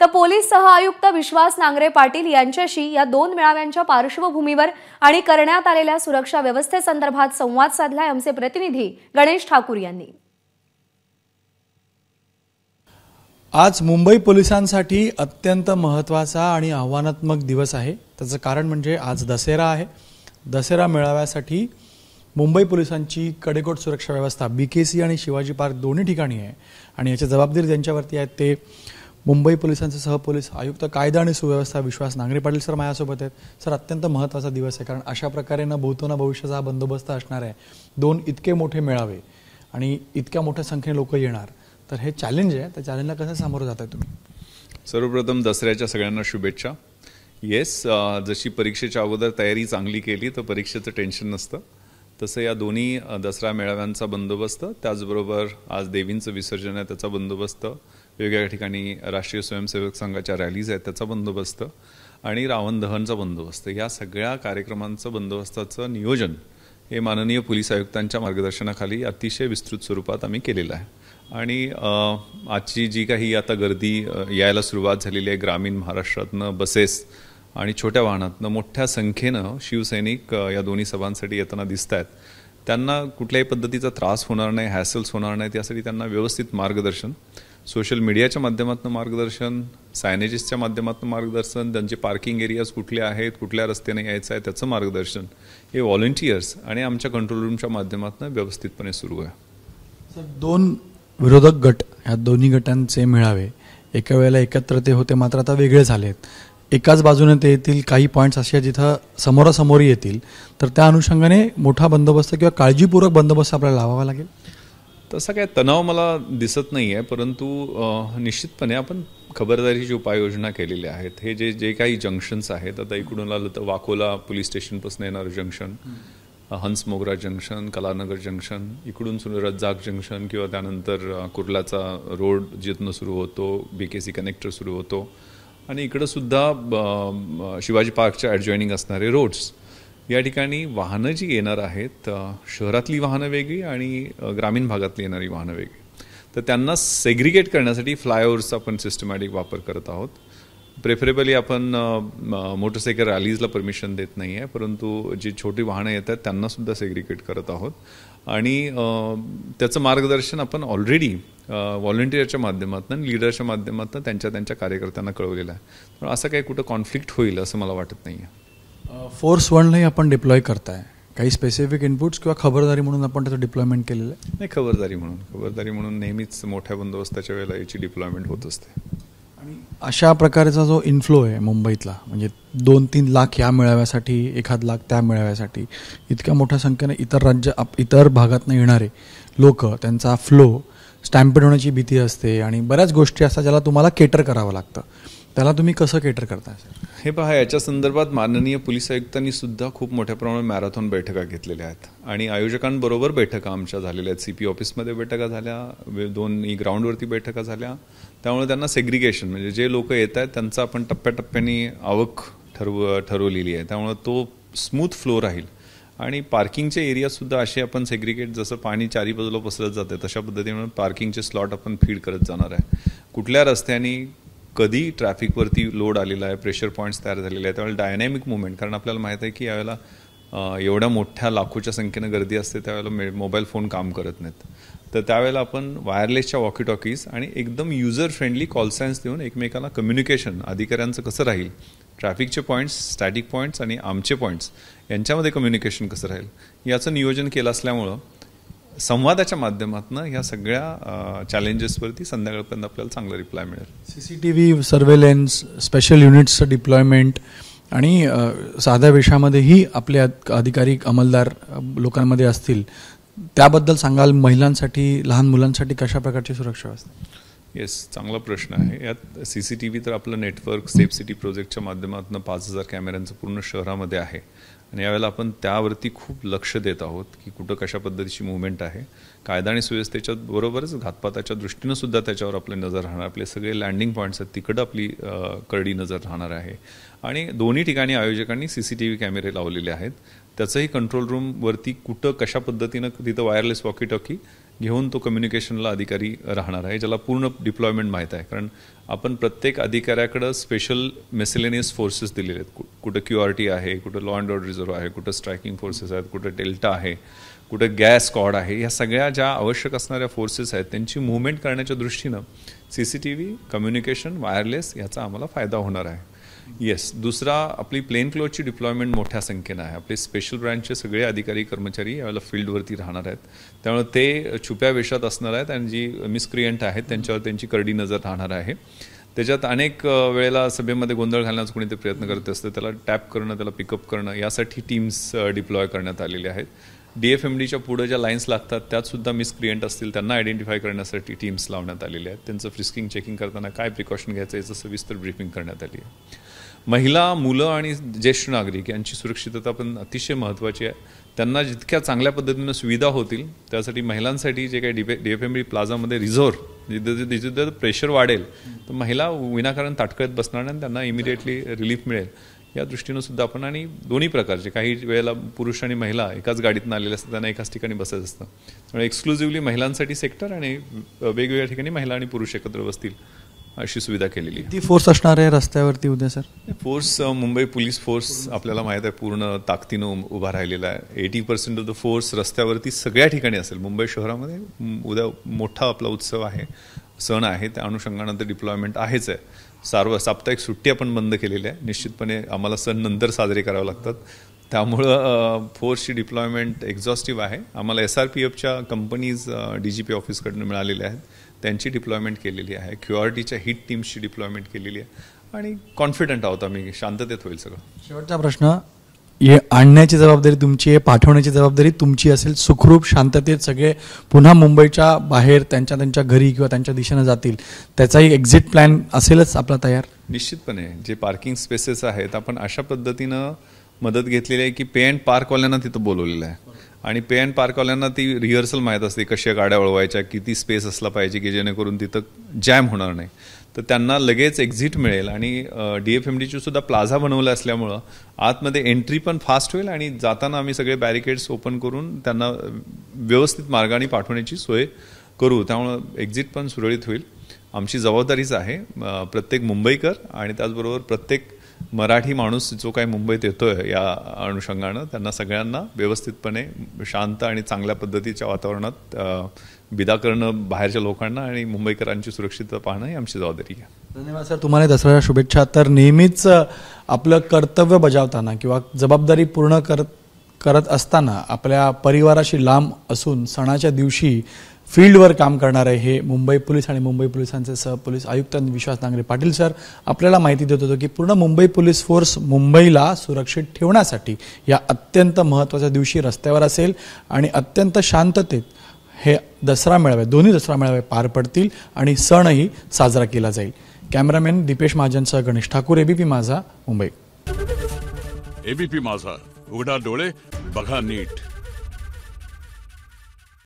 तर पोलीस आयुक्त विश्वास नांगरे पाटील यांच्याशी या दोन मेळाव्यांच्या पार्श्वभूमीवर आणि करण्यात आलेल्या सुरक्षा व्यवस्थेसंदर्भात संवाद साधला आमचे प्रतिनिधी गणेश ठाकूर यांनी आज मुंबई पोलिसांसाठी अत्यंत महत्त्वाचा आणि आव्हानात्मक दिवस आहे त्याचं कारण म्हणजे आज दसरा आहे दसरा मेळाव्यासाठी मुंबई पोलिसांची कडेकोट सुरक्षा व्यवस्था बी के सी आणि शिवाजी पार्क दोन्ही ठिकाणी आहे आणि याची जबाबदारी ज्यांच्यावरती आहेत ते मुंबई पोलिसांचे सहपोलीस आयुक्त कायदा आणि सुव्यवस्था विश्वास नांगरे पाटील सर माझ्यासोबत आहेत सर अत्यंत महत्त्वाचा दिवस आहे कारण अशा प्रकारे ना भोवतो ना भविष्याचा हा बंदोबस्त असणार आहे दोन इतके मोठे मेळावे आणि इतक्या मोठ्या संख्येने लोक येणार तर हे चॅलेंज आहे त्या चॅलेंजला कसं सामोरं जात आहे तुम्ही सर्वप्रथम दसऱ्याच्या सगळ्यांना शुभेच्छा येस जशी परीक्षेच्या अगोदर तयारी चांगली केली तर परीक्षेचं टेन्शन नसतं तसं या दोन्ही दसरा मेळाव्यांचा बंदोबस्त त्याचबरोबर आज देवींचं विसर्जन आहे त्याचा बंदोबस्त वेगवेगळ्या ठिकाणी राष्ट्रीय स्वयंसेवक संघाच्या रॅलीज आहेत त्याचा बंदोबस्त आणि रावण दहनचा बंदोबस्त या सगळ्या कार्यक्रमांचं बंदोबस्ताचं नियोजन हे माननीय पोलीस आयुक्तांच्या मार्गदर्शनाखाली अतिशय विस्तृत स्वरूपात आम्ही केलेलं आहे आणि आजची जी काही आता गर्दी यायला सुरुवात झालेली आहे ग्रामीण महाराष्ट्रातनं बसेस आणि छोट्या वाहनातनं मोठ्या संख्येनं शिवसैनिक या दोन्ही सभांसाठी येताना दिसत आहेत त्यांना कुठल्याही पद्धतीचा त्रास होणार नाही हॅसल्स होणार नाहीत यासाठी त्यांना व्यवस्थित मार्गदर्शन सोशल मीडियाच्या माध्यमातून मार्गदर्शन सायनेजिसच्या माध्यमातून मार्गदर्शन त्यांचे पार्किंग एरियाज कुठले आहेत कुठल्या रस्त्याने यायचं आहे त्याचं मार्गदर्शन हे व्हॉलेंटियर्स आणि आमच्या कंट्रोल रूमच्या माध्यमातून व्यवस्थितपणे सुरू आहे सर दोन विरोधक गट ह्या दोन्ही गटांचे मेळावे एका वेळेला एकत्र ते होते मात्र आता वेगळे झालेत एकाच बाजूने ते येतील काही पॉईंट्स असे जिथं समोरासमोर येतील तर त्या अनुषंगाने मोठा बंदोबस्त किंवा काळजीपूर्वक बंदोबस्त आपल्याला लावावा लागेल तसा काय तणाव मला दिसत नाही आहे परंतु निश्चितपणे आपण खबरदारीची उपाययोजना केलेल्या आहेत हे जे जे काही जंक्शन्स आहेत आता इकडून आलं तर वाकोला पोलीस स्टेशनपासून येणारं जंक्शन हंसमोगरा जंक्शन कलानगर जंक्शन इकडून सुरू रज्जाक जंक्शन किंवा त्यानंतर कुर्लाचा रोड जिथनं सुरू होतो बी के सी कनेक्टर सुरू होतो आणि इकडंसुद्धा शिवाजी पार्कच्या ॲडजॉईनिंग असणारे रोड्स या ठिकाणी वाहनं जी येणार आहेत शहरातली वाहनं वेगळी आणि ग्रामीण भागातली येणारी वाहनं वेगळी तर त्यांना सेग्रिगेट करण्यासाठी फ्लायओव्हर्सचा आपण सिस्टमॅटिक वापर करत आहोत प्रेफरेबली आपण मोटरसायकल रॅलीजला परमिशन देत नाही आहे परंतु जी छोटी वाहनं येतात त्यांनासुद्धा सेग्रिगेट करत आहोत आणि त्याचं मार्गदर्शन आपण ऑलरेडी व्हॉलंटिअरच्या माध्यमातून लिडरच्या माध्यमातून त्यांच्या त्यांच्या कार्यकर्त्यांना कळवलेलं आहे असं काही कुठं कॉन्फ्लिक्ट होईल असं मला वाटत नाही आहे फोर्स वनलाही आपण डिप्लॉय करताय काही स्पेसिफिक इनपुट्स किंवा खबरदारी म्हणून आपण त्याचं डिप्लॉयमेंट केलेलं आहे नाही खबरदारी म्हणून खबरदारी म्हणून नेहमीच मोठ्या बंदोबस्ताच्या वेळेला याची डिप्लॉयमेंट होत असते आणि अशा प्रकारचा जो इन्फ्लो आहे मुंबईतला म्हणजे दोन तीन लाख या मिळाव्यासाठी एखाद लाख त्या मिळाव्यासाठी इतक्या मोठ्या संख्येने इतर राज्य इतर भागातनं येणारे लोक त्यांचा फ्लो स्टॅम्पेड होण्याची भीती असते आणि बऱ्याच गोष्टी असतात ज्याला तुम्हाला केटर करावं लागतं त्याला तुम्ही कसं केटर करताय सर हे पहा याच्या संदर्भात माननीय पोलीस आयुक्तांनी सुद्धा खूप मोठ्या प्रमाणात मॅरेथॉन बैठका घेतलेल्या आहेत आणि आयोजकांबरोबर बैठका आमच्या झालेल्या आहेत सी पी ऑफिसमध्ये बैठका झाल्या दोन ग्राउंडवरती बैठका झाल्या त्यामुळे त्यांना सेग्रिगेशन म्हणजे जे लोक येत आहेत त्यांचा आपण टप्प्याटप्प्याने आवक ठरव ठरवलेली आहे त्यामुळे तो स्मूथ फ्लो राहील आणि पार्किंगचे एरियासुद्धा असे आपण सेग्रिगेट जसं पाणी चारी बाजूला पसरत जाते तशा पद्धतीने पार्किंगचे स्लॉट आपण फीड करत जाणार आहे कुठल्या रस्त्यांनी कधी ट्रॅफिकवरती लोड आलेला आहे प्रेशर पॉईंट्स तयार झालेले आहेत त्यावेळेला डायनॅमिक मुवमेंट कारण आपल्याला माहीत आहे की यावेळेला एवढ्या मोठ्या लाखोच्या संख्येनं गर्दी असते त्यावेळेला मे मोबाईल फोन काम करत नाहीत तर त्यावेळेला आपण वायरलेसच्या टॉकीज आणि एकदम युजर फ्रेंडली कॉल सायन्स देऊन एकमेकाला कम्युनिकेशन अधिकाऱ्यांचं कसं राहील ट्रॅफिकचे पॉईंट्स स्टॅटिक पॉईंट्स आणि आमचे पॉईंट्स यांच्यामध्ये कम्युनिकेशन कसं राहील याचं नियोजन केलं असल्यामुळं संवादाच्या माध्यमातून ह्या सगळ्या चॅलेंजेसवरती संध्याकाळपर्यंत आपल्याला चांगला रिप्लाय मिळेल C C T V surveillance special युनिट्सचं डिप्लॉयमेंट आणि साध्या वेशामध्येही आपले अधिकारी अंमलदार लोकांमध्ये असतील त्याबद्दल सांगाल महिलांसाठी लहान मुलांसाठी कशा प्रकारची सुरक्षा असते येस चांगला प्रश्न आहे यात सी सी टी व्ही तर आपलं नेटवर्क सेफ सिटी प्रोजेक्टच्या माध्यमातून पाच हजार कॅमेऱ्यांचं पूर्ण शहरामध्ये आहे आणि यावेळेला आपण त्यावरती खूप लक्ष देत आहोत की कुठं कशा पद्धतीची मुवमेंट आहे कायदा आणि सुव्यवस्थेच्या बरोबरच घातपाताच्या दृष्टीनं सुद्धा त्याच्यावर आपले नजर राहणार आपले सगळे लँडिंग पॉईंट्स आहेत तिकडं आपली करडी नजर राहणार आहे आणि दोन्ही ठिकाणी आयोजकांनी सी सी टी व्ही कॅमेरे लावलेले आहेत त्याचंही कंट्रोल रूमवरती कुठं कशा पद्धतीनं तिथं वायरलेस वॉकी टॉकी घेऊन तो कम्युनिकेशनला अधिकारी राहणार आहे ज्याला पूर्ण डिप्लॉयमेंट माहीत आहे कारण आपण प्रत्येक अधिकाऱ्याकडं स्पेशल मेसिलेनियस फोर्सेस दिलेले आहेत कुठं क्यू आर टी आहे कुठं लॉ अँड ऑर्डर रिझर्व्ह आहे कुठं स्ट्रायकिंग फोर्सेस आहेत कुठं डेल्टा आहे कुठं गॅस कॉड आहे ह्या सगळ्या ज्या आवश्यक असणाऱ्या फोर्सेस आहेत त्यांची मुवमेंट करण्याच्या दृष्टीनं C C T V communication wireless याचा आम्हाला फायदा होणार आहे येस दुसरा आपली प्लेन क्लोजची डिप्लॉयमेंट मोठ्या संख्येनं आहे आपले स्पेशल ब्रँचचे सगळे अधिकारी कर्मचारी यावेळेला फील्डवरती राहणार आहेत त्यामुळे ते छुप्या वेशात असणार आहेत आणि जी मिसक्रियंट आहेत त्यांच्यावर त्यांची करडी नजर राहणार आहे त्याच्यात अनेक वेळेला सभेमध्ये गोंधळ घालण्याचा कोणीतरी प्रयत्न करत असतं त्याला टॅप करणं त्याला पिकअप करणं यासाठी टीम्स डिप्लॉय करण्यात आलेले आहेत डी एफ एम डीच्या पुढे ज्या लाईन्स लागतात सुद्धा मिसक्रिएंट असतील त्यांना आयडेंटिफाय करण्यासाठी टीम्स लावण्यात आलेल्या आहेत त्यांचं फ्रिस्किंग चेकिंग करताना काय प्रिकॉशन घ्यायचं याचं सविस्तर ब्रीफिंग करण्यात आली आहे महिला मुलं आणि ज्येष्ठ नागरिक यांची सुरक्षितता पण अतिशय महत्त्वाची आहे त्यांना जितक्या चांगल्या पद्धतीनं सुविधा होतील त्यासाठी महिलांसाठी जे काही डीपे डी एफ एम बी प्लाझामध्ये रिझोर जिथे प्रेशर वाढेल तर महिला विनाकारण ताटकळत बसणार आणि त्यांना इमिडिएटली रिलीफ मिळेल या दृष्टीनं सुद्धा आपण आणि दोन्ही प्रकारचे काही वेळेला पुरुष आणि महिला एकाच गाडीतून आलेले असतात त्यांना एकाच ठिकाणी बसत असतं त्यामुळे एक्सक्लुझिव्हली महिलांसाठी सेक्टर आणि वेगवेगळ्या ठिकाणी महिला आणि पुरुष एकत्र बसतील अशी सुविधा केलेली ती फोर्स असणार आहे रस्त्यावरती उद्या sir force Mumbai police force आपल्याला माहीत आहे पूर्ण ताकदीनं उभा राहिलेला आहे eighty percent of the force रस्त्यावरती सगळ्या ठिकाणी असेल मुंबई शहरामध्ये उद्या मोठा आपला उत्सव आहे सण आहे त्या अनुषंगानंतर डिप्लॉयमेंट आहेच आहे सार्व साप्ताहिक सुट्टी आपण बंद केलेल्या आहे निश्चितपणे आम्हाला सण नंतर साजरे करावे लागतात त्यामुळं फोर्सची डिप्लॉयमेंट एक्झॉस्टिव्ह आहे आम्हाला एस आर पी एफच्या कंपनीज डी जी पी ऑफिसकडनं मिळालेल्या आहेत त्यांची डिप्लॉयमेंट केलेली आहे क्यू हिट टीम्सची डिप्लॉयमेंट केलेली आहे आणि कॉन्फिडंट आहोत आम्ही शांततेत होईल सगळं शेवटचा प्रश्न हे आणण्याची जबाबदारी तुमची आहे पाठवण्याची जबाबदारी तुमची असेल सुखरूप शांततेत सगळे पुन्हा मुंबईच्या बाहेर त्यांच्या त्यांच्या घरी किंवा त्यांच्या दिशेनं जातील त्याचाही एक्झिट प्लॅन असेलच आपला तयार निश्चितपणे जे पार्किंग स्पेसेस आहेत आपण अशा पद्धतीनं मदत घेतलेली आहे की पे अँड पार्कवाल्यांना तिथं बोलवलेलं आहे आणि पे अँड पार्कवाल्यांना ती रिहर्सल माहीत असते कशा गाड्या वळवायच्या किती स्पेस असला पाहिजे की जेणेकरून तिथं जॅम होणार नाही तर त्यांना लगेच एक्झिट मिळेल आणि डी एफ एम डीची सुद्धा प्लाझा बनवला असल्यामुळं आतमध्ये एंट्री पण फास्ट होईल आणि जाताना आम्ही सगळे बॅरिकेड्स ओपन करून त्यांना व्यवस्थित मार्गाने पाठवण्याची सोय करू त्यामुळं एक्झिट पण सुरळीत होईल आमची जबाबदारीच आहे प्रत्येक मुंबईकर आणि त्याचबरोबर प्रत्येक मराठी माणूस जो काही मुंबईत येतोय या अनुषंगानं त्यांना सगळ्यांना व्यवस्थितपणे शांत आणि चांगल्या पद्धतीच्या वातावरणात विदा करणं बाहेरच्या लोकांना आणि मुंबईकरांची सुरक्षितता पाहणं ही आमची जबाबदारी आहे धन्यवाद सर तुम्हाला दसऱ्याच्या शुभेच्छा तर नेहमीच आपलं कर्तव्य बजावताना किंवा जबाबदारी पूर्ण करत करत असताना आपल्या परिवाराशी लांब असून सणाच्या दिवशी फील्डवर काम करणारे हे मुंबई पोलीस आणि मुंबई पोलिसांचे सह पोलीस आयुक्त विश्वास नांगरे पाटील सर आपल्याला माहिती देत होतो की पूर्ण मुंबई पोलीस फोर्स मुंबईला सुरक्षित ठेवण्यासाठी या अत्यंत महत्त्वाच्या दिवशी रस्त्यावर असेल आणि अत्यंत शांततेत हे दसरा मेळावे दोन्ही दसरा मेळावे पार पडतील आणि सणही साजरा केला जाईल कॅमेरामॅन दीपेश महाजनसह गणेश ठाकूर एबीपी माझा मुंबई एबीपी माझा उघडा डोळे बघा नीट